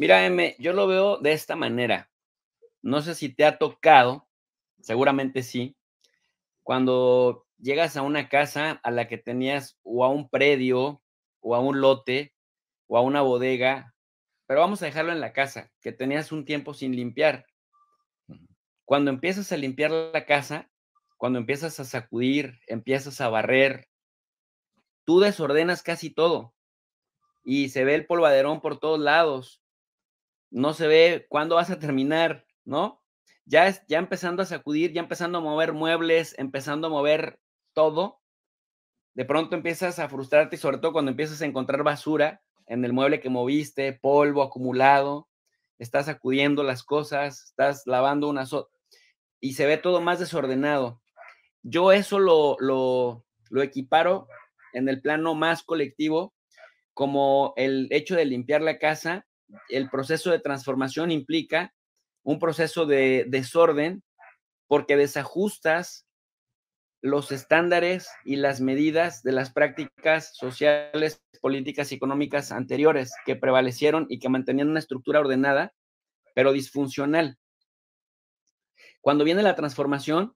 Mira, M, yo lo veo de esta manera. No sé si te ha tocado, seguramente sí, cuando llegas a una casa a la que tenías o a un predio o a un lote o a una bodega, pero vamos a dejarlo en la casa, que tenías un tiempo sin limpiar. Cuando empiezas a limpiar la casa, cuando empiezas a sacudir, empiezas a barrer, tú desordenas casi todo y se ve el polvaderón por todos lados no se ve cuándo vas a terminar, ¿no? Ya, es, ya empezando a sacudir, ya empezando a mover muebles, empezando a mover todo, de pronto empiezas a frustrarte y sobre todo cuando empiezas a encontrar basura en el mueble que moviste, polvo acumulado, estás sacudiendo las cosas, estás lavando una y se ve todo más desordenado. Yo eso lo, lo, lo equiparo en el plano más colectivo como el hecho de limpiar la casa el proceso de transformación implica un proceso de desorden porque desajustas los estándares y las medidas de las prácticas sociales, políticas y económicas anteriores que prevalecieron y que mantenían una estructura ordenada, pero disfuncional. Cuando viene la transformación,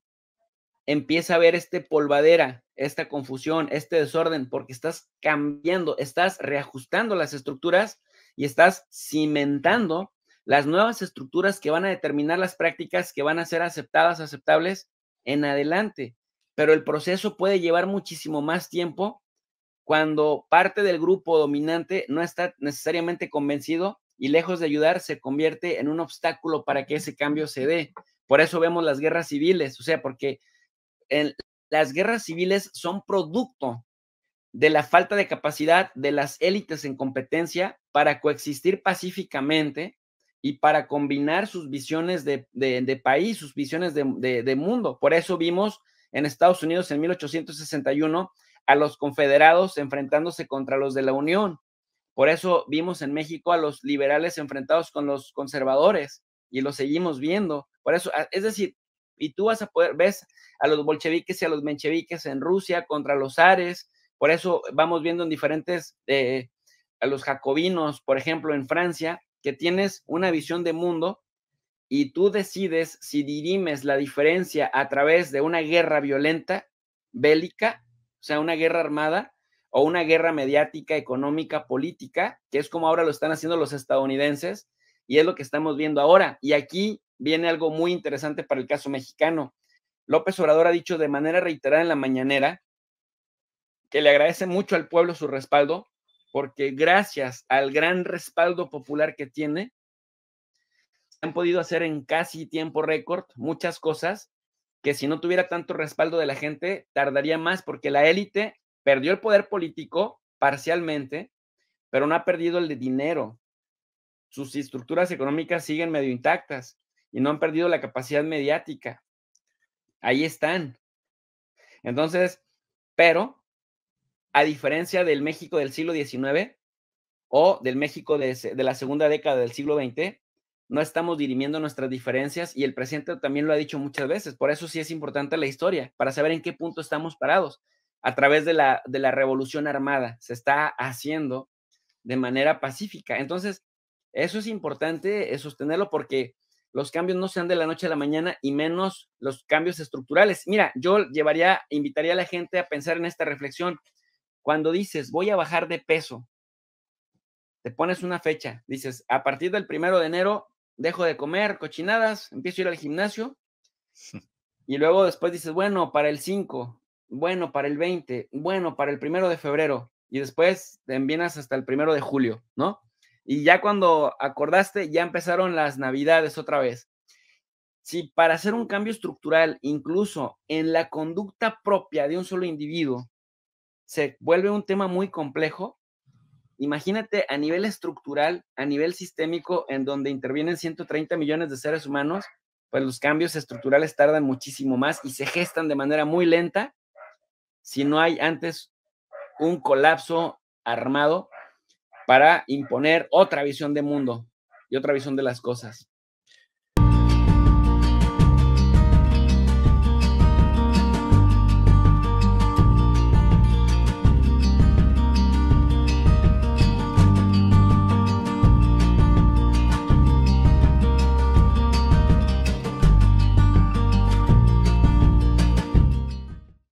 empieza a haber este polvadera, esta confusión, este desorden, porque estás cambiando, estás reajustando las estructuras y estás cimentando las nuevas estructuras que van a determinar las prácticas que van a ser aceptadas, aceptables en adelante. Pero el proceso puede llevar muchísimo más tiempo cuando parte del grupo dominante no está necesariamente convencido y lejos de ayudar se convierte en un obstáculo para que ese cambio se dé. Por eso vemos las guerras civiles, o sea, porque las guerras civiles son producto de la falta de capacidad de las élites en competencia para coexistir pacíficamente y para combinar sus visiones de, país, sus visiones de, mundo. Por eso vimos en Estados Unidos en 1861 a los confederados enfrentándose contra los de la Unión. Por eso vimos en México a los liberales enfrentados con los conservadores y lo seguimos viendo. Por eso, ah, es decir, y tú vas a poder, ves a los bolcheviques y a los mencheviques en Rusia contra los ares, por eso vamos viendo en diferentes, eh, a los jacobinos, por ejemplo, en Francia, que tienes una visión de mundo y tú decides si dirimes la diferencia a través de una guerra violenta, bélica, o sea, una guerra armada o una guerra mediática, económica, política, que es como ahora lo están haciendo los estadounidenses y es lo que estamos viendo ahora. Y aquí viene algo muy interesante para el caso mexicano. López Obrador ha dicho de manera reiterada en la mañanera que le agradece mucho al pueblo su respaldo, porque gracias al gran respaldo popular que tiene, han podido hacer en casi tiempo récord muchas cosas que si no tuviera tanto respaldo de la gente, tardaría más porque la élite perdió el poder político parcialmente, pero no ha perdido el de dinero. Sus estructuras económicas siguen medio intactas y no han perdido la capacidad mediática. Ahí están. Entonces, pero a diferencia del México del siglo XIX o del México de, de la segunda década del siglo XX, no estamos dirimiendo nuestras diferencias y el presidente también lo ha dicho muchas veces. Por eso sí es importante la historia, para saber en qué punto estamos parados. A través de la, de la revolución armada se está haciendo de manera pacífica. Entonces, eso es importante eh, sostenerlo porque los cambios no sean de la noche a la mañana y menos los cambios estructurales. Mira, yo llevaría, invitaría a la gente a pensar en esta reflexión. Cuando dices, voy a bajar de peso, te pones una fecha, dices, a partir del primero de enero dejo de comer cochinadas, empiezo a ir al gimnasio, y luego después dices, bueno, para el 5, bueno, para el 20, bueno, para el primero de febrero, y después te envías hasta el primero de julio, ¿no? Y ya cuando acordaste, ya empezaron las navidades otra vez. Si para hacer un cambio estructural, incluso en la conducta propia de un solo individuo, se vuelve un tema muy complejo. Imagínate a nivel estructural, a nivel sistémico, en donde intervienen 130 millones de seres humanos, pues los cambios estructurales tardan muchísimo más y se gestan de manera muy lenta si no hay antes un colapso armado para imponer otra visión de mundo y otra visión de las cosas.